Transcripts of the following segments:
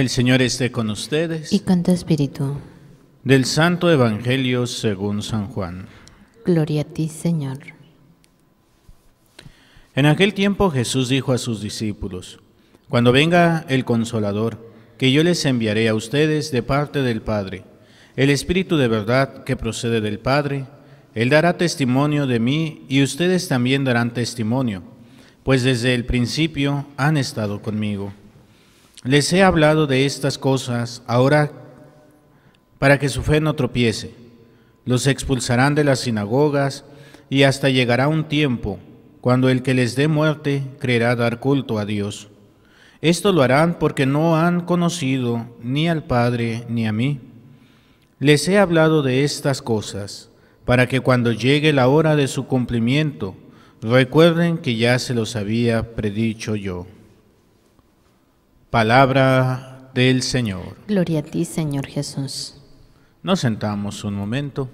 El Señor esté con ustedes. Y con tu espíritu. Del Santo Evangelio según San Juan. Gloria a ti, Señor. En aquel tiempo Jesús dijo a sus discípulos, Cuando venga el consolador, que yo les enviaré a ustedes de parte del Padre, el Espíritu de verdad que procede del Padre, Él dará testimonio de mí y ustedes también darán testimonio, pues desde el principio han estado conmigo. Les he hablado de estas cosas ahora para que su fe no tropiece. Los expulsarán de las sinagogas y hasta llegará un tiempo cuando el que les dé muerte creerá dar culto a Dios. Esto lo harán porque no han conocido ni al Padre ni a mí. Les he hablado de estas cosas para que cuando llegue la hora de su cumplimiento recuerden que ya se los había predicho yo. Palabra del Señor. Gloria a ti, Señor Jesús. Nos sentamos un momento.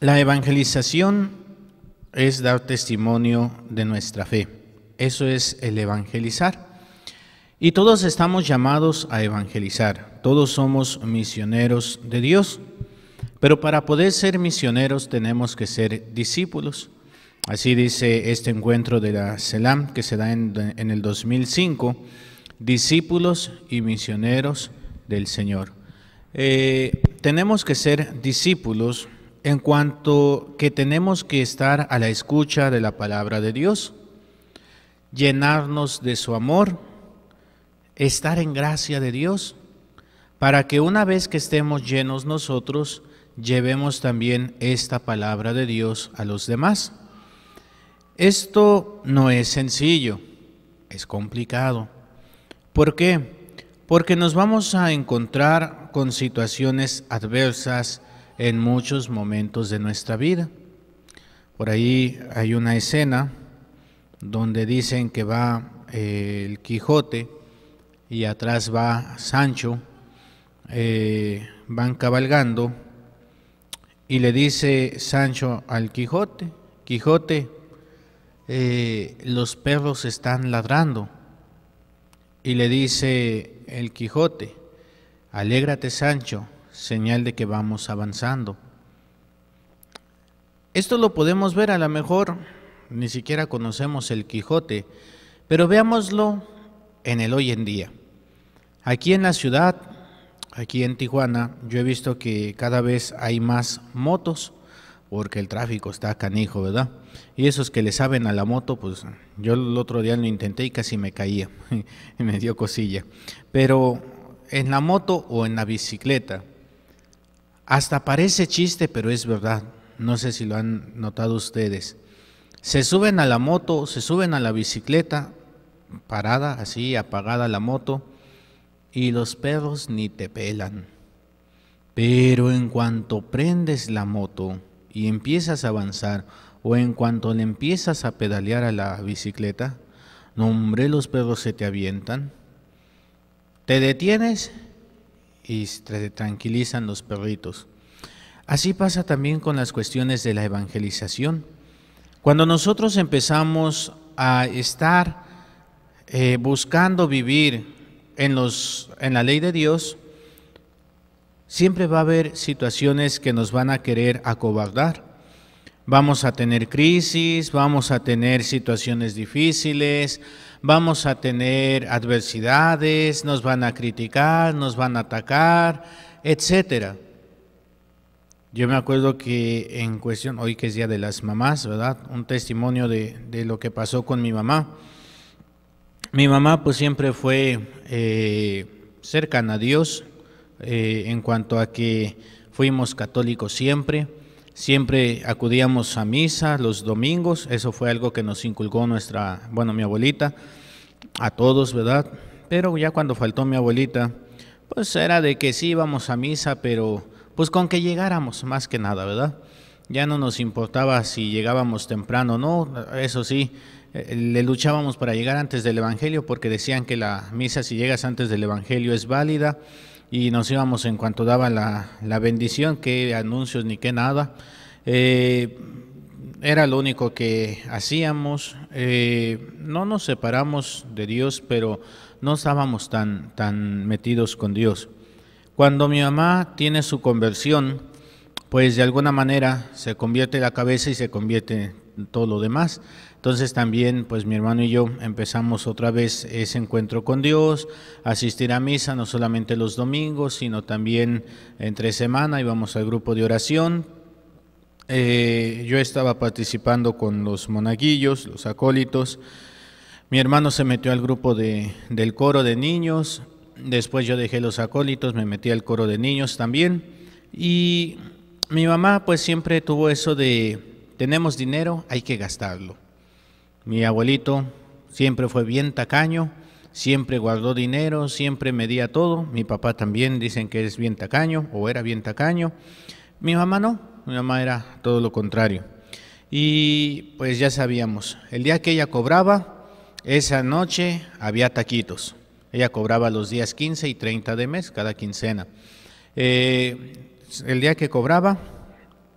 La evangelización es dar testimonio de nuestra fe. Eso es el evangelizar. Y todos estamos llamados a evangelizar. Todos somos misioneros de Dios. Pero para poder ser misioneros tenemos que ser discípulos. Así dice este encuentro de la SELAM que se da en, el 2005, discípulos y misioneros del Señor. Eh, tenemos que ser discípulos en cuanto que tenemos que estar a la escucha de la palabra de Dios, llenarnos de su amor, estar en gracia de Dios, para que una vez que estemos llenos nosotros, llevemos también esta palabra de Dios a los demás. Esto no es sencillo, es complicado. ¿Por qué? Porque nos vamos a encontrar con situaciones adversas en muchos momentos de nuestra vida. Por ahí hay una escena donde dicen que va eh, el Quijote y atrás va Sancho, eh, van cabalgando y le dice Sancho al Quijote, Quijote, eh, los perros están ladrando. Y le dice el Quijote, alégrate Sancho, señal de que vamos avanzando. Esto lo podemos ver a lo mejor, ni siquiera conocemos el Quijote, pero veámoslo en el hoy en día. Aquí en la ciudad, aquí en Tijuana, yo he visto que cada vez hay más motos porque el tráfico está canijo, ¿verdad? Y esos que le saben a la moto, pues yo el otro día lo intenté y casi me caía, y me dio cosilla. Pero en la moto o en la bicicleta, hasta parece chiste, pero es verdad, no sé si lo han notado ustedes. Se suben a la moto, se suben a la bicicleta, parada, así, apagada la moto, y los perros ni te pelan. Pero en cuanto prendes la moto, y empiezas a avanzar, o en cuanto le empiezas a pedalear a la bicicleta, nombre los perros se te avientan, te detienes y te tranquilizan los perritos. Así pasa también con las cuestiones de la evangelización. Cuando nosotros empezamos a estar eh, buscando vivir en, los, en la ley de Dios, Siempre va a haber situaciones que nos van a querer acobardar. Vamos a tener crisis, vamos a tener situaciones difíciles, vamos a tener adversidades, nos van a criticar, nos van a atacar, etcétera. Yo me acuerdo que en cuestión, hoy que es Día de las Mamás, ¿verdad? Un testimonio de, lo que pasó con mi mamá. Mi mamá pues siempre fue eh, cercana a Dios, eh, en cuanto a que fuimos católicos siempre, siempre acudíamos a misa los domingos, eso fue algo que nos inculcó nuestra, bueno, mi abuelita, a todos, ¿verdad? Pero ya cuando faltó mi abuelita, pues era de que sí íbamos a misa, pero pues con que llegáramos más que nada, ¿verdad? Ya no nos importaba si llegábamos temprano o no, eso sí, eh, le luchábamos para llegar antes del Evangelio porque decían que la misa si llegas antes del Evangelio es válida y nos íbamos en cuanto daba la, bendición, que anuncios ni que nada. Eh, era lo único que hacíamos. Eh, no nos separamos de Dios, pero no estábamos tan, tan metidos con Dios. Cuando mi mamá tiene su conversión, pues de alguna manera se convierte la cabeza y se convierte todo lo demás. Entonces también, pues mi hermano y yo empezamos otra vez ese encuentro con Dios, asistir a misa, no solamente los domingos, sino también entre semana íbamos al grupo de oración. Eh, yo estaba participando con los monaguillos, los acólitos. Mi hermano se metió al grupo de, del coro de niños. Después yo dejé los acólitos, me metí al coro de niños también. Y mi mamá pues siempre tuvo eso de tenemos dinero, hay que gastarlo. Mi abuelito siempre fue bien tacaño, siempre guardó dinero, siempre medía todo. Mi papá también dicen que es bien tacaño o era bien tacaño. Mi mamá no, mi mamá era todo lo contrario. Y pues ya sabíamos, el día que ella cobraba, esa noche había taquitos. Ella cobraba los días 15 y 30 de mes, cada quincena. Eh, el día que cobraba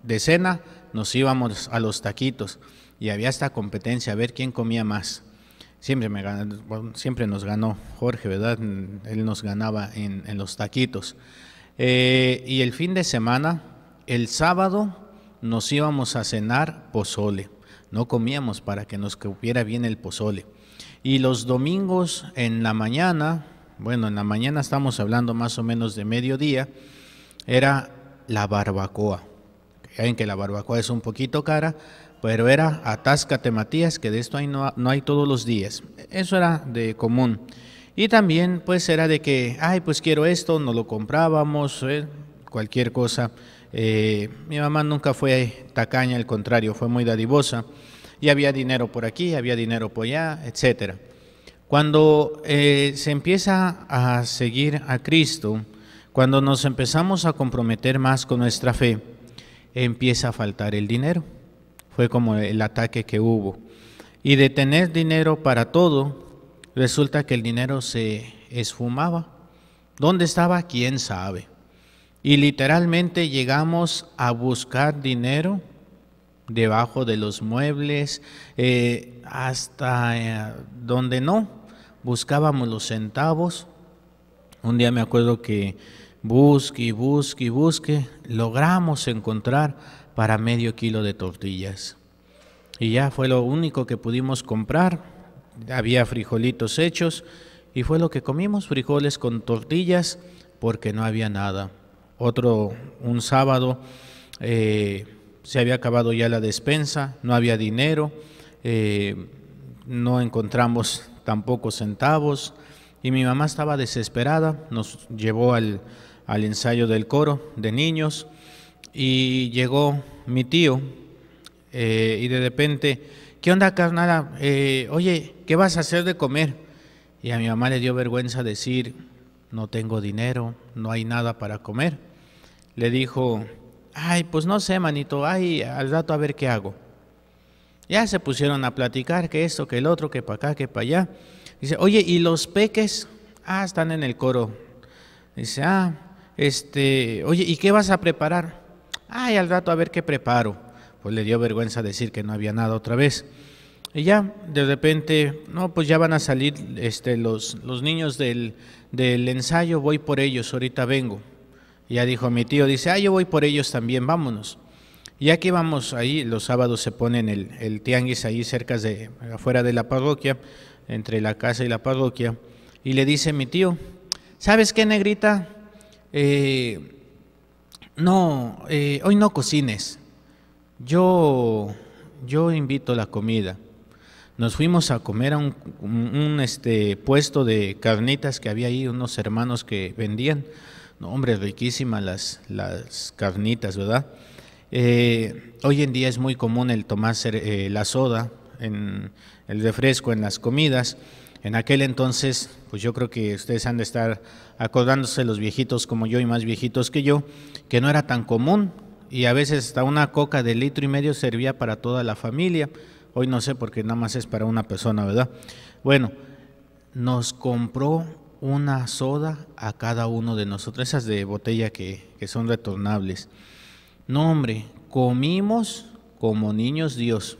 decena nos íbamos a los taquitos y había esta competencia a ver quién comía más. Siempre, me siempre nos ganó Jorge, ¿verdad? Él nos ganaba en, los taquitos. Eh, y el fin de semana, el sábado, nos íbamos a cenar pozole. No comíamos para que nos cupiera bien el pozole. Y los domingos en la mañana, bueno, en la mañana estamos hablando más o menos de mediodía, era la barbacoa en que la barbacoa es un poquito cara, pero era atáscate Matías, que de esto hay no, hay todos los días. Eso era de común. Y también pues era de que, ay, pues quiero esto, no lo comprábamos, eh, cualquier cosa. Eh, mi mamá nunca fue tacaña, al contrario, fue muy dadivosa. Y había dinero por aquí, había dinero por allá, etc. Cuando eh, se empieza a seguir a Cristo, cuando nos empezamos a comprometer más con nuestra fe, empieza a faltar el dinero. Fue como el ataque que hubo. Y de tener dinero para todo, resulta que el dinero se esfumaba. ¿Dónde estaba? ¿Quién sabe? Y literalmente llegamos a buscar dinero debajo de los muebles, eh, hasta eh, donde no. Buscábamos los centavos. Un día me acuerdo que busque y busque y busque, logramos encontrar para medio kilo de tortillas. Y ya fue lo único que pudimos comprar. Había frijolitos hechos y fue lo que comimos, frijoles con tortillas, porque no había nada. Otro, un sábado, eh, se había acabado ya la despensa, no había dinero, eh, no encontramos tampoco centavos y mi mamá estaba desesperada, nos llevó al, al ensayo del coro de niños y llegó mi tío eh, y de repente, ¿qué onda carnada? Eh, oye, ¿qué vas a hacer de comer? Y a mi mamá le dio vergüenza decir, no tengo dinero, no hay nada para comer. Le dijo, ay, pues no sé, manito, ay, al rato a ver qué hago. Ya se pusieron a platicar que esto, que el otro, que para acá, que para allá. Dice, oye, ¿y los peques? Ah, están en el coro. Dice, ah, este, oye, ¿y qué vas a preparar? Ay, al rato a ver qué preparo. Pues le dio vergüenza decir que no había nada otra vez. Y ya, de repente, no, pues ya van a salir este, los, los niños del, ensayo, voy por ellos, ahorita vengo. ya dijo mi tío, dice, ah, yo voy por ellos también, vámonos. Y aquí vamos, ahí los sábados se ponen el, el tianguis ahí cerca de, afuera de la parroquia, entre la casa y la parroquia, y le dice mi tío, ¿sabes qué, negrita? Eh, no, eh, hoy no cocines, yo, yo invito la comida. Nos fuimos a comer a un, este, puesto de carnitas que había ahí, unos hermanos que vendían. hombre, riquísimas las, las carnitas, ¿verdad? Eh, hoy en día es muy común el tomar la soda, en el refresco en las comidas. En aquel entonces, pues yo creo que ustedes han de estar acordándose los viejitos como yo y más viejitos que yo, que no era tan común y a veces hasta una coca de litro y medio servía para toda la familia. Hoy no sé porque nada más es para una persona, ¿verdad? Bueno, nos compró una soda a cada uno de nosotros, esas de botella que, son retornables. No, hombre, comimos como niños Dios.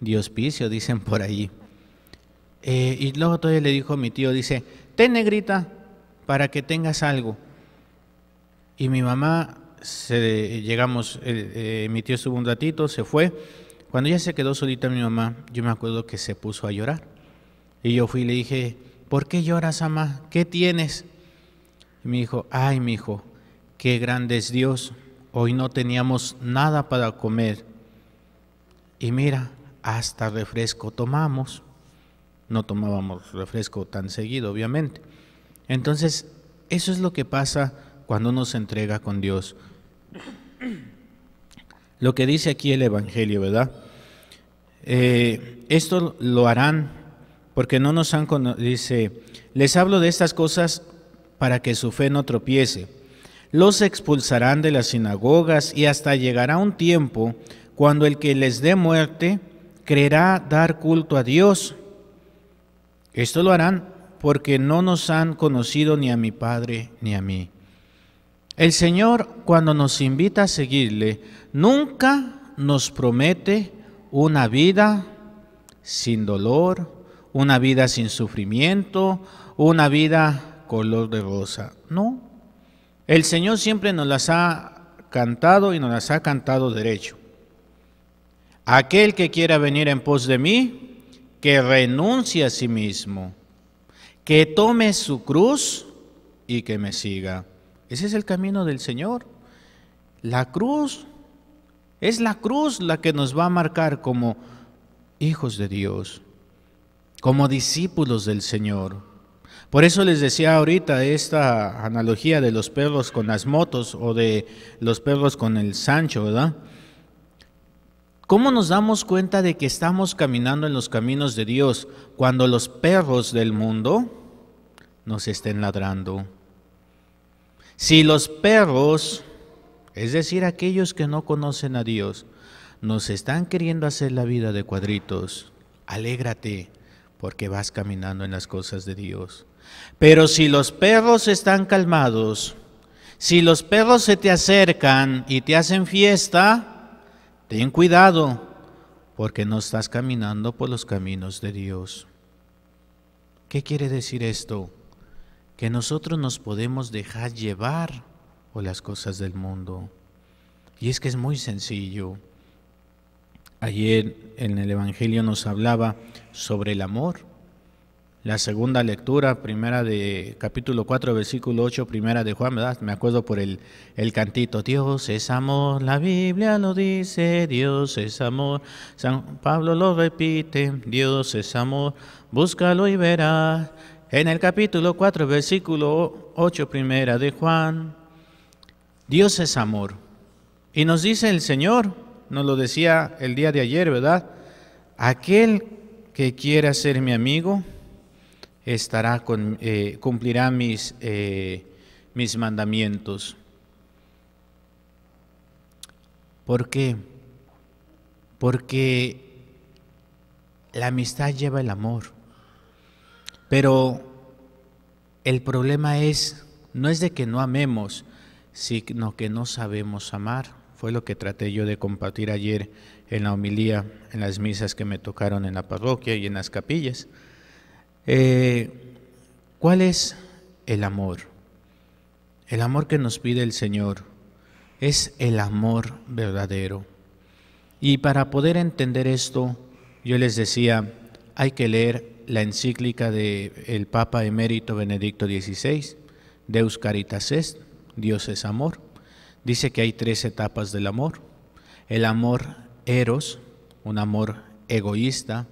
Dios dicen por ahí. Eh, y luego todavía le dijo a mi tío, dice, ten negrita para que tengas algo. Y mi mamá, se, llegamos, eh, mi tío estuvo un ratito, se fue. Cuando ya se quedó solita mi mamá, yo me acuerdo que se puso a llorar. Y yo fui y le dije, ¿por qué lloras, mamá? ¿Qué tienes? Y me dijo, ay, mi hijo, qué grande es Dios. Hoy no teníamos nada para comer. Y mira, hasta refresco tomamos no tomábamos refresco tan seguido, obviamente. Entonces, eso es lo que pasa cuando uno se entrega con Dios. Lo que dice aquí el Evangelio, ¿verdad? Eh, esto lo harán porque no nos han conocido. Dice, les hablo de estas cosas para que su fe no tropiece. Los expulsarán de las sinagogas y hasta llegará un tiempo cuando el que les dé muerte creerá dar culto a Dios. Esto lo harán porque no nos han conocido ni a mi Padre ni a mí. El Señor, cuando nos invita a seguirle, nunca nos promete una vida sin dolor, una vida sin sufrimiento, una vida color de rosa. No. El Señor siempre nos las ha cantado y nos las ha cantado derecho. Aquel que quiera venir en pos de mí, que renuncie a sí mismo, que tome su cruz y que me siga. Ese es el camino del Señor. La cruz es la cruz la que nos va a marcar como hijos de Dios, como discípulos del Señor. Por eso les decía ahorita esta analogía de los perros con las motos o de los perros con el Sancho, ¿verdad? ¿Cómo nos damos cuenta de que estamos caminando en los caminos de Dios cuando los perros del mundo nos estén ladrando? Si los perros, es decir, aquellos que no conocen a Dios, nos están queriendo hacer la vida de cuadritos, alégrate porque vas caminando en las cosas de Dios. Pero si los perros están calmados, si los perros se te acercan y te hacen fiesta, ten cuidado, porque no estás caminando por los caminos de Dios. ¿Qué quiere decir esto? Que nosotros nos podemos dejar llevar por las cosas del mundo. Y es que es muy sencillo. Ayer en el Evangelio nos hablaba sobre el amor la segunda lectura, primera de capítulo 4, versículo 8, primera de Juan, ¿verdad? Me acuerdo por el, el cantito, Dios es amor, la Biblia lo dice, Dios es amor, San Pablo lo repite, Dios es amor, búscalo y verás. En el capítulo 4, versículo 8, primera de Juan, Dios es amor. Y nos dice el Señor, nos lo decía el día de ayer, ¿verdad? Aquel que quiera ser mi amigo, estará con, eh, cumplirá mis, eh, mis mandamientos. ¿Por qué? Porque la amistad lleva el amor. Pero el problema es, no es de que no amemos, sino que no sabemos amar. Fue lo que traté yo de compartir ayer en la homilía, en las misas que me tocaron en la parroquia y en las capillas. Eh, ¿Cuál es el amor? El amor que nos pide el Señor es el amor verdadero. Y para poder entender esto, yo les decía, hay que leer la encíclica del Papa emérito Benedicto XVI, Deus Caritas Est, Dios es amor. Dice que hay tres etapas del amor. El amor eros, un amor egoísta.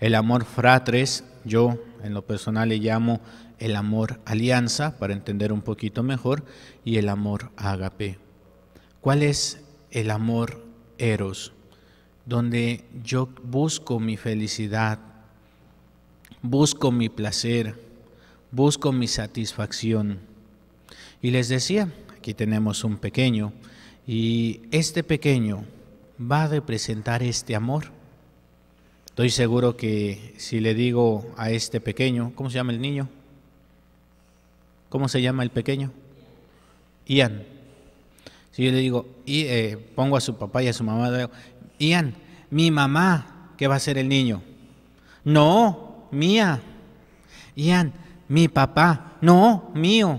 El amor fratres, yo en lo personal le llamo el amor alianza para entender un poquito mejor y el amor agape. ¿Cuál es el amor eros? Donde yo busco mi felicidad, busco mi placer, busco mi satisfacción. Y les decía, aquí tenemos un pequeño, y este pequeño va a representar este amor Estoy seguro que si le digo a este pequeño, ¿cómo se llama el niño? ¿Cómo se llama el pequeño? Ian. Si yo le digo, y, eh, pongo a su papá y a su mamá, Ian, mi mamá, ¿qué va a ser el niño? No, mía. Ian, mi papá, no, mío.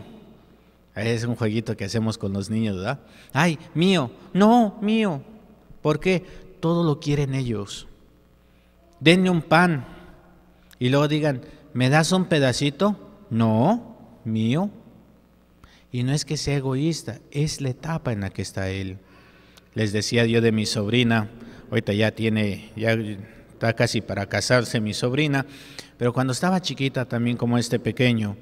Es un jueguito que hacemos con los niños, ¿verdad? Ay, mío, no, mío. ¿Por qué? Todo lo quieren ellos denle un pan y luego digan, ¿me das un pedacito? No, mío. Y no es que sea egoísta, es la etapa en la que está él. Les decía yo de mi sobrina, ahorita ya tiene, ya está casi para casarse mi sobrina, pero cuando estaba chiquita también como este pequeño,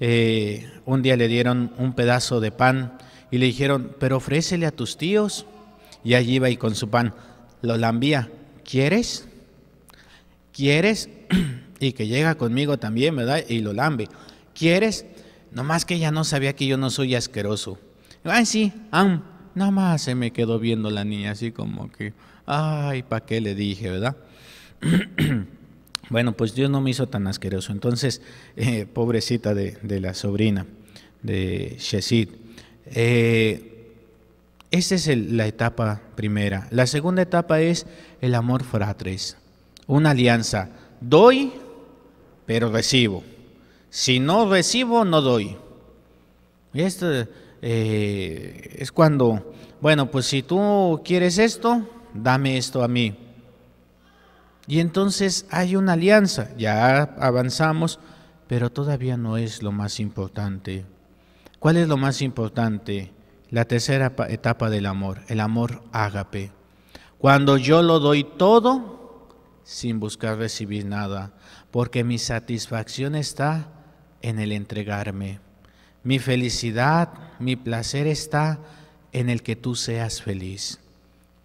eh, un día le dieron un pedazo de pan y le dijeron, pero ofrécele a tus tíos. Y allí iba y con su pan lo envía, ¿quieres? ¿Quieres? y que llega conmigo también, ¿verdad? Y lo lambe. ¿Quieres? Nomás que ella no sabía que yo no soy asqueroso. Ay, sí, am. Nada más se me quedó viendo la niña así como que, ay, ¿para qué le dije, verdad? bueno, pues Dios no me hizo tan asqueroso. Entonces, eh, pobrecita de, la sobrina de Shezid. Eh, esa es la etapa primera. La segunda etapa es el amor fratres una alianza. Doy, pero recibo. Si no recibo, no doy. Y esto eh, es cuando, bueno, pues si tú quieres esto, dame esto a mí. Y entonces hay una alianza, ya avanzamos, pero todavía no es lo más importante. ¿Cuál es lo más importante? La tercera etapa del amor, el amor ágape. Cuando yo lo doy todo sin buscar recibir nada, porque mi satisfacción está en el entregarme. Mi felicidad, mi placer está en el que tú seas feliz.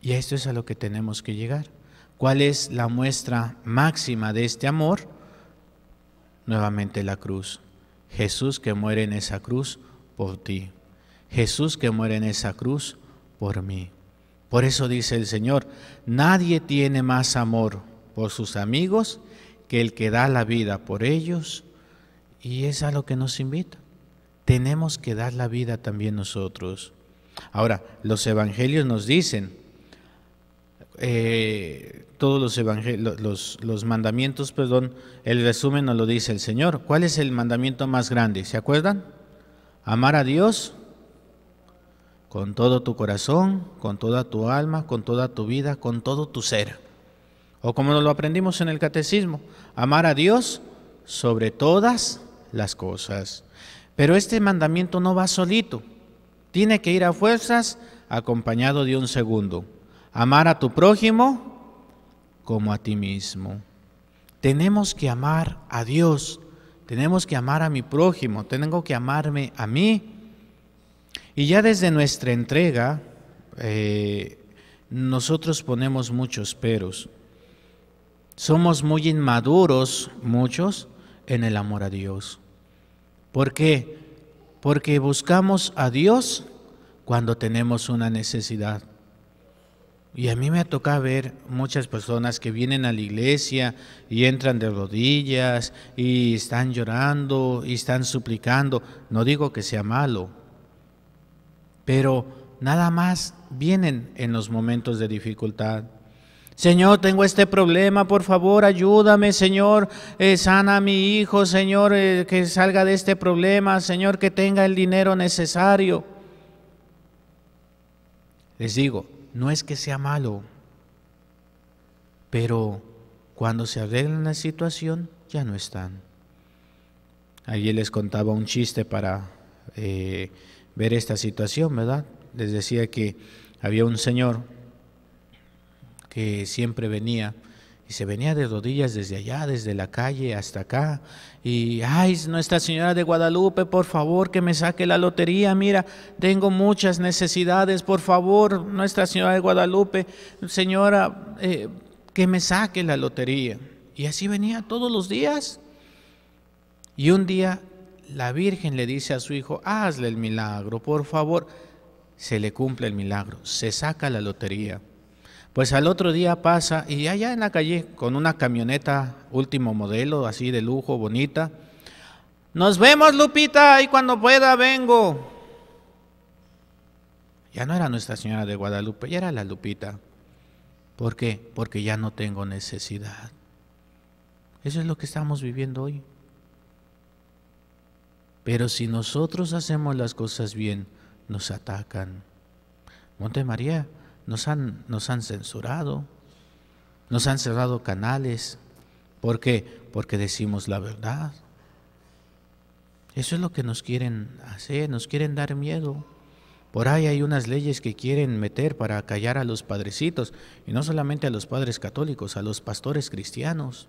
Y esto es a lo que tenemos que llegar. ¿Cuál es la muestra máxima de este amor? Nuevamente la cruz. Jesús que muere en esa cruz por ti. Jesús que muere en esa cruz por mí. Por eso dice el Señor, nadie tiene más amor por sus amigos que el que da la vida por ellos. Y es a lo que nos invita. Tenemos que dar la vida también nosotros. Ahora, los evangelios nos dicen, eh, todos los, evangelios, los, los, mandamientos, perdón, el resumen nos lo dice el Señor. ¿Cuál es el mandamiento más grande? ¿Se acuerdan? Amar a Dios con todo tu corazón, con toda tu alma, con toda tu vida, con todo tu ser. O como nos lo aprendimos en el catecismo, amar a Dios sobre todas las cosas. Pero este mandamiento no va solito, tiene que ir a fuerzas acompañado de un segundo. Amar a tu prójimo como a ti mismo. Tenemos que amar a Dios, tenemos que amar a mi prójimo, tengo que amarme a mí. Y ya desde nuestra entrega, eh, nosotros ponemos muchos peros. Somos muy inmaduros, muchos, en el amor a Dios. ¿Por qué? Porque buscamos a Dios cuando tenemos una necesidad. Y a mí me toca ver muchas personas que vienen a la iglesia y entran de rodillas y están llorando y están suplicando. No digo que sea malo, pero nada más vienen en los momentos de dificultad. Señor, tengo este problema, por favor, ayúdame, Señor, eh, sana a mi hijo, Señor, eh, que salga de este problema, Señor, que tenga el dinero necesario. Les digo, no es que sea malo, pero cuando se arregla la situación, ya no están. Allí les contaba un chiste para eh, ver esta situación, ¿verdad? Les decía que había un señor que siempre venía. Y se venía de rodillas desde allá, desde la calle hasta acá. Y, ay, Nuestra Señora de Guadalupe, por favor, que me saque la lotería. Mira, tengo muchas necesidades. Por favor, Nuestra Señora de Guadalupe, Señora, eh, que me saque la lotería. Y así venía todos los días. Y un día la Virgen le dice a su hijo, hazle el milagro, por favor. Se le cumple el milagro, se saca la lotería. Pues al otro día pasa y allá en la calle con una camioneta último modelo, así de lujo, bonita. Nos vemos, Lupita, y cuando pueda vengo. Ya no era Nuestra Señora de Guadalupe, ya era la Lupita. ¿Por qué? Porque ya no tengo necesidad. Eso es lo que estamos viviendo hoy. Pero si nosotros hacemos las cosas bien, nos atacan. Monte María, nos han, nos han censurado, nos han cerrado canales. ¿Por qué? Porque decimos la verdad. Eso es lo que nos quieren hacer, nos quieren dar miedo. Por ahí hay unas leyes que quieren meter para callar a los padrecitos, y no solamente a los padres católicos, a los pastores cristianos.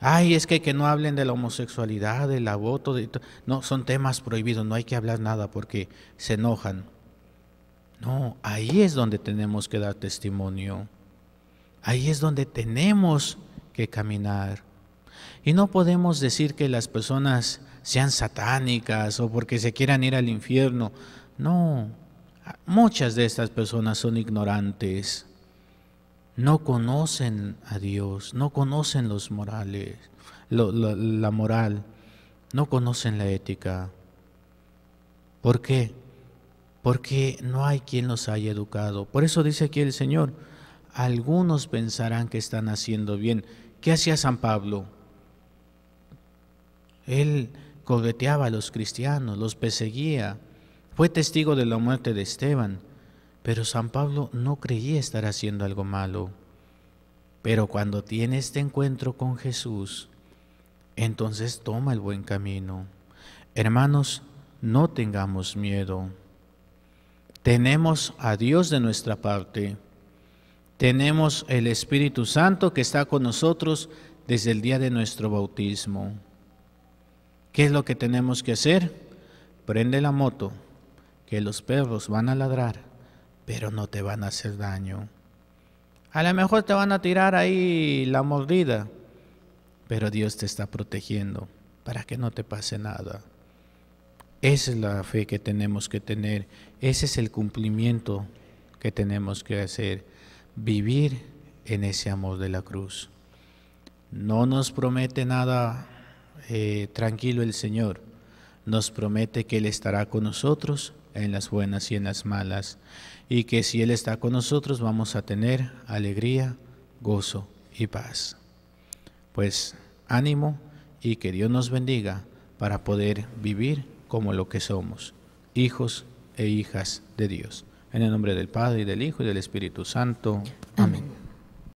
Ay, es que, que no hablen de la homosexualidad, del aborto, no, son temas prohibidos, no hay que hablar nada porque se enojan. No, ahí es donde tenemos que dar testimonio. Ahí es donde tenemos que caminar. Y no podemos decir que las personas sean satánicas o porque se quieran ir al infierno. No, muchas de estas personas son ignorantes. No conocen a Dios, no conocen los morales, la moral, no conocen la ética. ¿Por qué? porque no hay quien los haya educado. Por eso dice aquí el Señor, algunos pensarán que están haciendo bien. ¿Qué hacía San Pablo? Él cobeteaba a los cristianos, los perseguía, fue testigo de la muerte de Esteban, pero San Pablo no creía estar haciendo algo malo. Pero cuando tiene este encuentro con Jesús, entonces toma el buen camino. Hermanos, no tengamos miedo. Tenemos a Dios de nuestra parte. Tenemos el Espíritu Santo que está con nosotros desde el día de nuestro bautismo. ¿Qué es lo que tenemos que hacer? Prende la moto, que los perros van a ladrar, pero no te van a hacer daño. A lo mejor te van a tirar ahí la mordida, pero Dios te está protegiendo para que no te pase nada. Esa es la fe que tenemos que tener, ese es el cumplimiento que tenemos que hacer, vivir en ese amor de la cruz. No nos promete nada eh, tranquilo el Señor, nos promete que Él estará con nosotros en las buenas y en las malas, y que si Él está con nosotros vamos a tener alegría, gozo y paz. Pues ánimo y que Dios nos bendiga para poder vivir como lo que somos, hijos e hijas de Dios. En el nombre del Padre, y del Hijo, y del Espíritu Santo. Amén. Amén.